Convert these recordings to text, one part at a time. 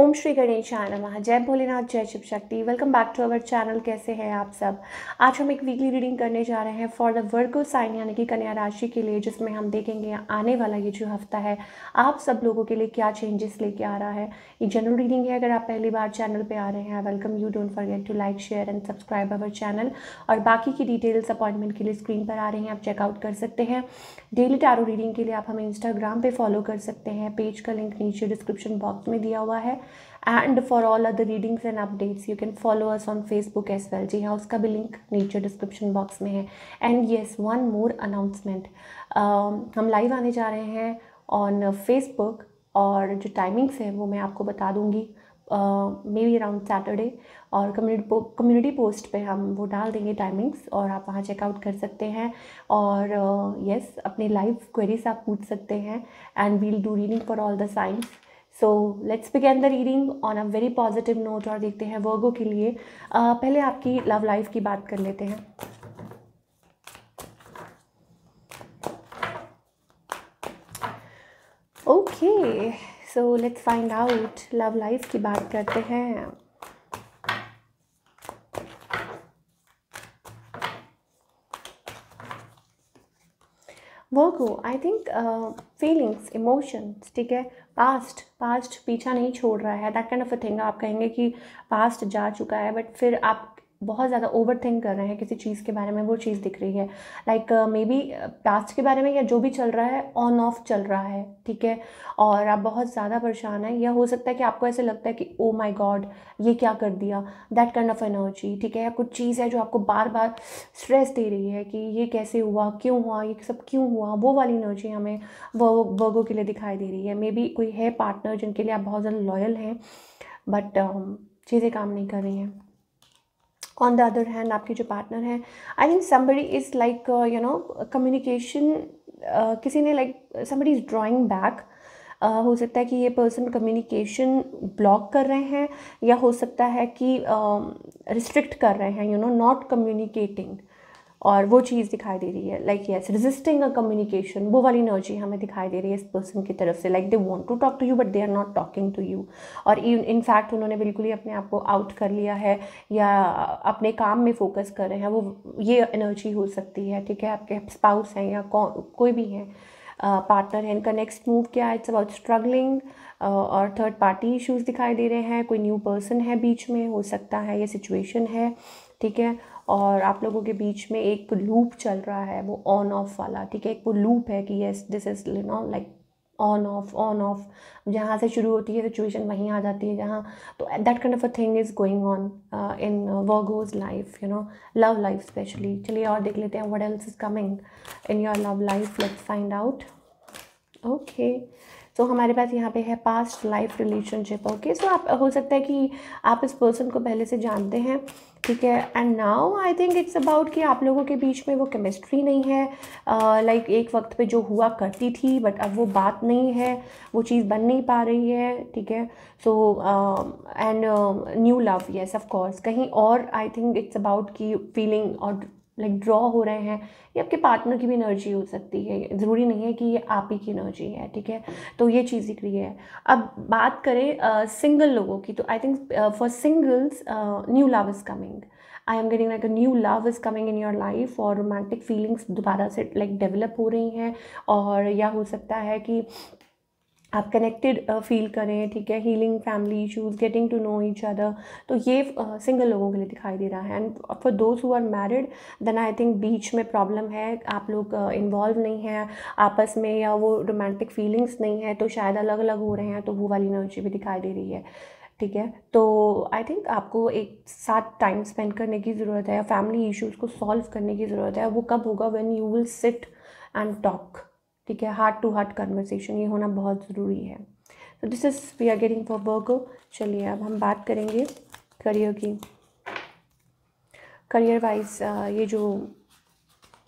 ओम श्री आय नमः जय भोलेनाथ जय Shiv Shakti welcome back to our channel कैसे हैं आप सब आज हम एक वीकली रीडिंग करने जा रहे हैं फॉर द वर्गो साइन यानी कि कन्या राशि के लिए जिसमें हम देखेंगे आने वाला ये जो हफ्ता है आप सब लोगों के लिए क्या चेंजेस लेके आ रहा है ये जनरल रीडिंग है अगर आप पहली बार चैनल पर आ रहे हैं welcome you don't forget to like share and subscribe our channel और बाकी की डिटेल्स अपॉइंटमेंट के लिए स्क्रीन पर आ रही हैं आप चेकआउट कर सकते हैं डेली टैरो रीडिंग के लिए आप हमें इंस्टाग्राम पर फॉलो कर सकते हैं पेज का लिंक नीचे डिस्क्रिप्शन बॉक्स में दिया हुआ है and for all other readings and updates you can follow us on Facebook as well जी हाँ उसका भी लिंक नीचे डिस्क्रिप्शन बॉक्स में है and yes one more announcement हम लाइव आने जा रहे हैं ऑन फेसबुक और जो टाइमिंग्स हैं वो मैं आपको बता दूँगी मे बी अराउंड सैटरडे और कम्युनिटी कम्युनिटी पोस्ट पे हम वो डाल देंगे टाइमिंग्स और आप वहाँ चेकआउट कर सकते हैं और येस uh, yes, अपने लाइव क्वेरीज आप पूछ सकते हैं and we'll do reading for all the signs so let's begin the reading on a very positive note और देखते हैं वर्गो के लिए uh, पहले आपकी लव लाइफ की बात कर लेते हैं okay so let's find out love life की बात करते हैं Virgo I think feelings emotions ठीक है पास्ट पास्ट पीछा नहीं छोड़ रहा है that kind of a thing आप कहेंगे कि पास्ट जा चुका है बट फिर आप बहुत ज़्यादा ओवर थिंक कर रहे हैं किसी चीज़ के बारे में वो चीज़ दिख रही है लाइक मे बी पास्ट के बारे में या जो भी चल रहा है ऑन ऑफ चल रहा है ठीक है और आप बहुत ज़्यादा परेशान हैं या हो सकता है कि आपको ऐसे लगता है कि ओ माई गॉड ये क्या कर दिया दैट काइंड ऑफ एनर्जी ठीक है या कुछ चीज़ है जो आपको बार बार स्ट्रेस दे रही है कि ये कैसे हुआ क्यों हुआ ये सब क्यों हुआ वो वाली एनर्जी हमें वो वर्गों के लिए दिखाई दे रही है मे बी कोई है पार्टनर जिनके लिए आप बहुत ज़्यादा लॉयल हैं बट um, चीज़ें काम नहीं कर रही हैं ऑन द अदर हैंड आपके जो पार्टनर हैं I think somebody is like you know communication किसी ने like somebody is drawing back हो सकता है कि ये पर्सन कम्युनिकेशन ब्लॉक कर रहे हैं या हो सकता है कि रिस्ट्रिक्ट um, uh, कर रहे हैं यू नो नॉट कम्युनिकेटिंग और वो चीज़ दिखाई दे रही है like yes resisting a communication वो वाली एनर्जी हमें दिखाई दे रही है इस पर्सन की तरफ से like they want to talk to you but they are not talking to you और इनफैक्ट उन्होंने बिल्कुल ही अपने आप को आउट कर लिया है या अपने काम में फोकस कर रहे हैं वो ये एनर्जी हो सकती है ठीक है आपके स्पाउस हैं या कोई भी हैं पार्टनर है इनका नेक्स्ट मूव क्या है इट्स अबाउट स्ट्रगलिंग और थर्ड पार्टी इशूज़ दिखाई दे रहे हैं कोई न्यू पर्सन है बीच में हो सकता है ये सिचुएशन है ठीक है और आप लोगों के बीच में एक लूप चल रहा है वो ऑन ऑफ वाला ठीक है एक वो लूप है कि yes this is no like on off on off जहाँ से शुरू होती है सिचुएशन वहीं आ जाती है जहाँ तो that kind of a thing is going on in Virgo's life you know love life specially चलिए और देख लेते हैं what else is coming in your love life let's find out okay so तो so, हमारे पास यहाँ पे है past life relationship okay so आप हो सकता है कि आप इस पर्सन को पहले से जानते हैं ठीक है and now I think it's about कि आप लोगों के बीच में वो केमिस्ट्री नहीं है लाइक uh, like एक वक्त पे जो हुआ करती थी बट अब वो बात नहीं है वो चीज़ बन नहीं पा रही है ठीक है so and new love yes of course कहीं और आई थिंक इट्स अबाउट की फीलिंग और लाइक ड्रॉ हो रहे हैं ये आपके पार्टनर की भी एनर्जी हो सकती है ज़रूरी नहीं है कि ये आप ही की एनर्जी है ठीक है तो ये चीज़ दिख रही है अब बात करें सिंगल uh, लोगों की तो I think for singles new love is coming I am getting like a new love is coming in your life और रोमांटिक फीलिंग्स दोबारा से लाइक like, डेवलप हो रही हैं और या हो सकता है कि आप कनेक्टेड फील uh, करें ठीक है healing family issues getting to know each other तो ये सिंगल uh, लोगों के लिए दिखाई दे रहा है and for those who are married then I think बीच में प्रॉब्लम है आप लोग इन्वॉल्व uh, नहीं हैं आपस में या वो रोमांटिक फीलिंग्स नहीं है तो शायद अलग अलग हो रहे हैं तो वो वाली एनर्जी भी दिखाई दे रही है ठीक है तो आई थिंक आपको एक साथ टाइम स्पेंड करने की ज़रूरत है या फैमिली इशूज़ को सॉल्व करने की ज़रूरत है वो कब होगा when you will sit and talk ठीक है हार्ट टू हार्ट कन्वर्सेशन ये होना बहुत ज़रूरी है तो this is we are getting for Virgo चलिए अब हम बात करेंगे करियर की करियर वाइज ये जो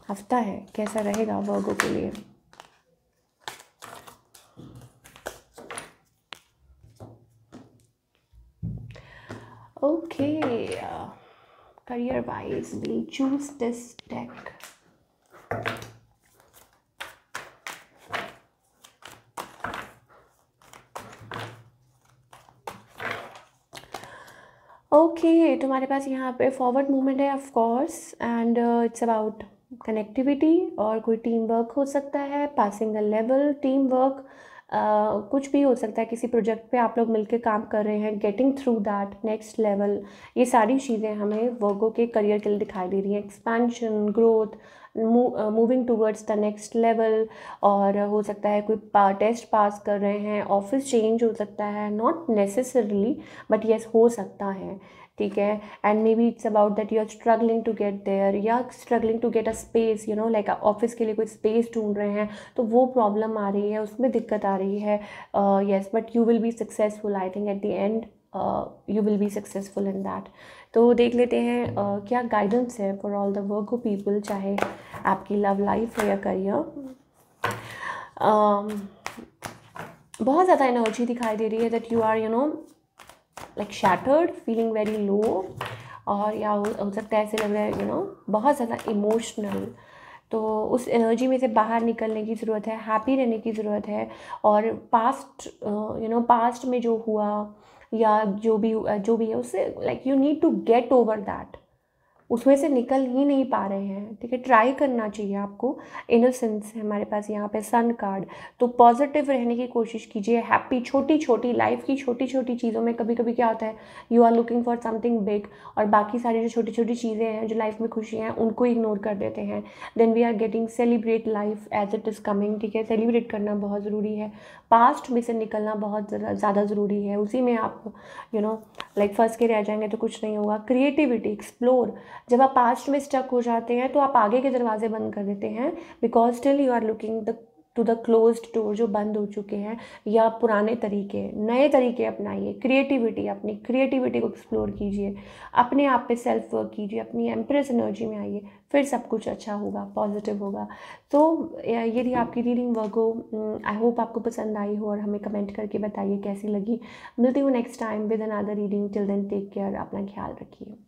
हफ्ता है कैसा रहेगा वर्गों के लिए okay career wise we choose this take okay okay, तुम्हारे पास यहाँ पे फॉरवर्ड मूवमेंट है of course and it's about connectivity और कोई टीम वर्क हो सकता है passing the level team work कुछ भी हो सकता है किसी प्रोजेक्ट पे आप लोग मिलकर काम कर रहे हैं getting through that next level ये सारी चीज़ें हमें वर्गों के करियर के लिए दिखाई दे रही हैं expansion growth moving towards the next level और हो सकता है कोई पा, टेस्ट पास कर रहे हैं ऑफिस चेंज हो सकता है नॉट नेसेसरली बट येस हो सकता है ठीक है and maybe it's about that you are struggling to get there या struggling to get a space you know like office के लिए कोई स्पेस ढूंढ रहे हैं तो वो प्रॉब्लम आ रही है उसमें दिक्कत आ रही है yes but you will be successful I think at the end you will be successful in that तो देख लेते हैं uh, क्या गाइडेंस है for all the work people चाहे आपकी लव लाइफ हो या करियर um, बहुत ज़्यादा एनर्जी दिखाई दे रही है that you are you know like shattered feeling very low और या हो, हो सकता है ऐसे लग रहा है यू नो बहुत ज़्यादा इमोशनल तो उस एनर्जी में से बाहर निकलने की ज़रूरत है हैप्पी रहने की ज़रूरत है और पास्ट यू नो पास्ट में जो हुआ या जो भी जो भी है उससे like you need to get over that उसमें से निकल ही नहीं पा रहे हैं ठीक है ट्राई करना चाहिए आपको इनोसेंस है हमारे पास यहाँ पे सन कार्ड तो पॉजिटिव रहने की कोशिश कीजिए हैप्पी छोटी छोटी लाइफ की छोटी छोटी चीज़ों में कभी कभी क्या होता है you are looking for something big और बाकी सारी जो छोटी छोटी चीज़ें हैं जो लाइफ में खुशी हैं उनको इग्नोर कर देते हैं then we are getting celebrate life as it is coming ठीक है सेलिब्रेट करना बहुत ज़रूरी है पास्ट में से निकलना बहुत ज़्यादा ज़रूरी है उसी में आप यू नो लाइक फर्स्ट के रह जाएंगे तो कुछ नहीं होगा क्रिएटिविटी एक्सप्लोर जब आप पास्ट में स्टक हो जाते हैं तो आप आगे के दरवाजे बंद कर देते हैं because still you are looking the to the close door जो बंद हो चुके हैं या पुराने तरीके नए तरीके अपनाइए क्रिएटिविटी अपनी क्रिएटिविटी को एक्सप्लोर कीजिए अपने आप पे सेल्फ वर्क कीजिए अपनी एम्प्रेस एनर्जी में आइए फिर सब कुछ अच्छा होगा पॉजिटिव होगा तो ये रही आपकी रीडिंग वर्क हो आई mm, होप आपको पसंद आई हो और हमें कमेंट करके बताइए कैसी लगी मिलती हूँ next time with another reading till then take care अपना ख्याल रखिए